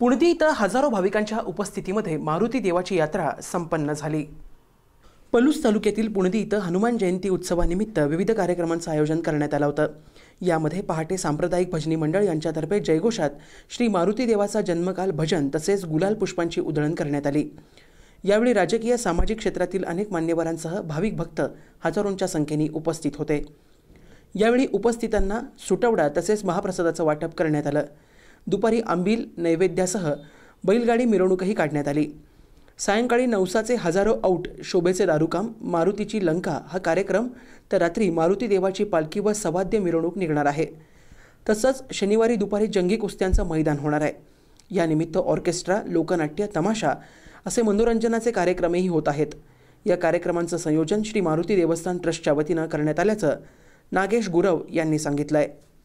पुणदी इथं हजारो भाविकांच्या उपस्थितीमध्ये मारुती देवाची यात्रा संपन्न झाली पलूस तालुक्यातील पुणदी इथं हनुमान जयंती उत्सवानिमित्त विविध कार्यक्रमांचं आयोजन करण्यात आलं होतं यामध्ये पहाटे सांप्रदायिक भजनी मंडळ यांच्यातर्फे जयघोषात श्री मारुती देवाचा जन्मकाल भजन तसेच गुलाल पुष्पांची उधळण करण्यात आली यावेळी राजकीय सामाजिक क्षेत्रातील अनेक मान्यवरांसह भाविक भक्त हजारोंच्या संख्येने उपस्थित होते यावेळी उपस्थितांना सुटवडा तसेच महाप्रसादाचं वाटप करण्यात आलं दुपारी आंबील नैवेद्यासह बैलगाडी मिरवणूकही काढण्यात आली सायंकाळी नवसाचे हजारो आऊट शोभेचे दारुकाम मारुतीची लंका हा कार्यक्रम तर रात्री मारुती देवाची पालखी व सवाद्य मिरवणूक निघणार आहे तसंच शनिवारी दुपारी जंगी कुस्त्यांचं मैदान होणार आहे यानिमित्त ऑर्केस्ट्रा लोकनाट्य तमाशा असे मनोरंजनाचे कार्यक्रमही होत आहेत या कार्यक्रमांचं संयोजन श्री मारुती देवस्थान ट्रस्टच्या वतीनं करण्यात आल्याचं नागेश गुरव यांनी सांगितलं आहे